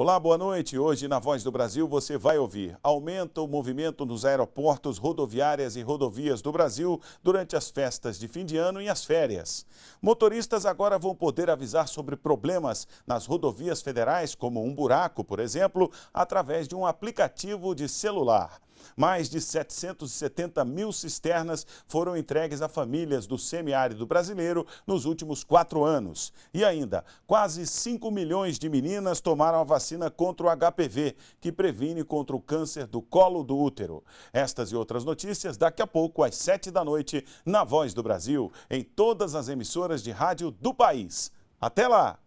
Olá, boa noite. Hoje na Voz do Brasil você vai ouvir. Aumenta o movimento nos aeroportos, rodoviárias e rodovias do Brasil durante as festas de fim de ano e as férias. Motoristas agora vão poder avisar sobre problemas nas rodovias federais, como um buraco, por exemplo, através de um aplicativo de celular. Mais de 770 mil cisternas foram entregues a famílias do semiárido brasileiro nos últimos quatro anos. E ainda, quase 5 milhões de meninas tomaram a vacina vacina contra o HPV, que previne contra o câncer do colo do útero. Estas e outras notícias daqui a pouco, às 7 da noite, na Voz do Brasil, em todas as emissoras de rádio do país. Até lá!